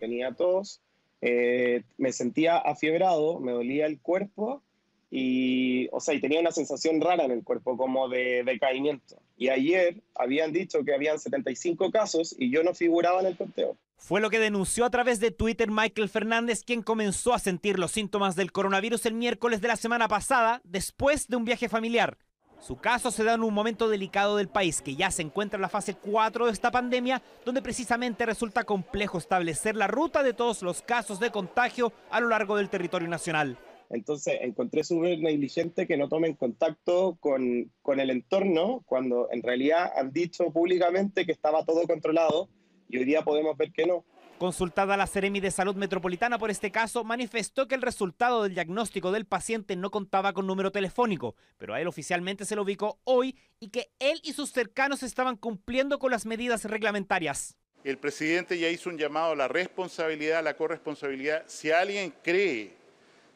tenía tos, eh, me sentía afiebrado, me dolía el cuerpo y, o sea, y tenía una sensación rara en el cuerpo, como de decaimiento. Y ayer habían dicho que habían 75 casos y yo no figuraba en el conteo. Fue lo que denunció a través de Twitter Michael Fernández, quien comenzó a sentir los síntomas del coronavirus el miércoles de la semana pasada, después de un viaje familiar. Su caso se da en un momento delicado del país, que ya se encuentra en la fase 4 de esta pandemia, donde precisamente resulta complejo establecer la ruta de todos los casos de contagio a lo largo del territorio nacional. Entonces encontré súper negligente que no tomen contacto con, con el entorno, cuando en realidad han dicho públicamente que estaba todo controlado y hoy día podemos ver que no. Consultada la Seremi de Salud Metropolitana por este caso, manifestó que el resultado del diagnóstico del paciente no contaba con número telefónico, pero a él oficialmente se lo ubicó hoy y que él y sus cercanos estaban cumpliendo con las medidas reglamentarias. El presidente ya hizo un llamado a la responsabilidad, a la corresponsabilidad. Si alguien cree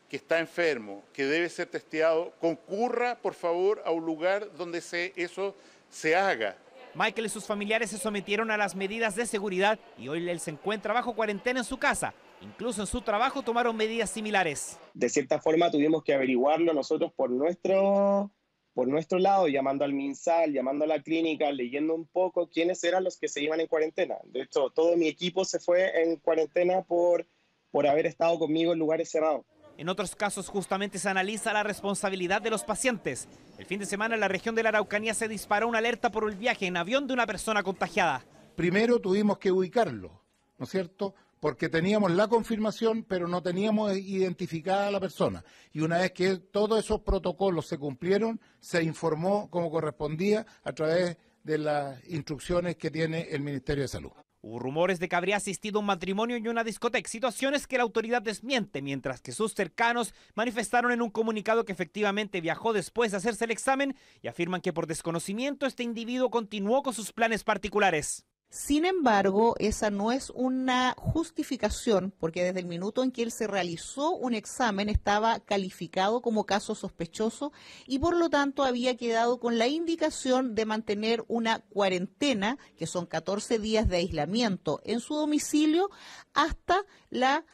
que está enfermo, que debe ser testeado, concurra por favor a un lugar donde eso se haga. Michael y sus familiares se sometieron a las medidas de seguridad y hoy él se encuentra bajo cuarentena en su casa. Incluso en su trabajo tomaron medidas similares. De cierta forma tuvimos que averiguarlo nosotros por nuestro, por nuestro lado, llamando al MinSal, llamando a la clínica, leyendo un poco quiénes eran los que se iban en cuarentena. De hecho, todo mi equipo se fue en cuarentena por, por haber estado conmigo en lugares cerrados. En otros casos justamente se analiza la responsabilidad de los pacientes. El fin de semana en la región de la Araucanía se disparó una alerta por el viaje en avión de una persona contagiada. Primero tuvimos que ubicarlo, ¿no es cierto? Porque teníamos la confirmación, pero no teníamos identificada a la persona. Y una vez que todos esos protocolos se cumplieron, se informó como correspondía a través de las instrucciones que tiene el Ministerio de Salud. Hubo rumores de que habría asistido a un matrimonio y una discoteca, situaciones que la autoridad desmiente, mientras que sus cercanos manifestaron en un comunicado que efectivamente viajó después de hacerse el examen y afirman que por desconocimiento este individuo continuó con sus planes particulares. Sin embargo, esa no es una justificación, porque desde el minuto en que él se realizó un examen estaba calificado como caso sospechoso y por lo tanto había quedado con la indicación de mantener una cuarentena, que son 14 días de aislamiento en su domicilio, hasta la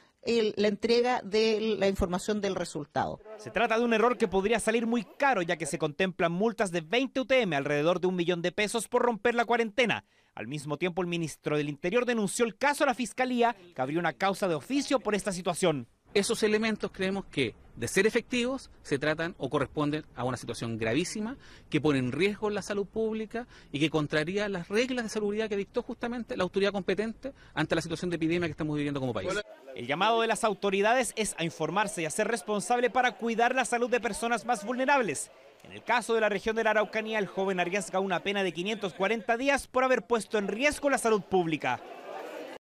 la entrega de la información del resultado. Se trata de un error que podría salir muy caro, ya que se contemplan multas de 20 UTM, alrededor de un millón de pesos, por romper la cuarentena. Al mismo tiempo, el ministro del Interior denunció el caso a la Fiscalía, que abrió una causa de oficio por esta situación. Esos elementos creemos que de ser efectivos, se tratan o corresponden a una situación gravísima que pone en riesgo la salud pública y que contraría las reglas de seguridad que dictó justamente la autoridad competente ante la situación de epidemia que estamos viviendo como país. El llamado de las autoridades es a informarse y a ser responsable para cuidar la salud de personas más vulnerables. En el caso de la región de la Araucanía, el joven arriesga una pena de 540 días por haber puesto en riesgo la salud pública.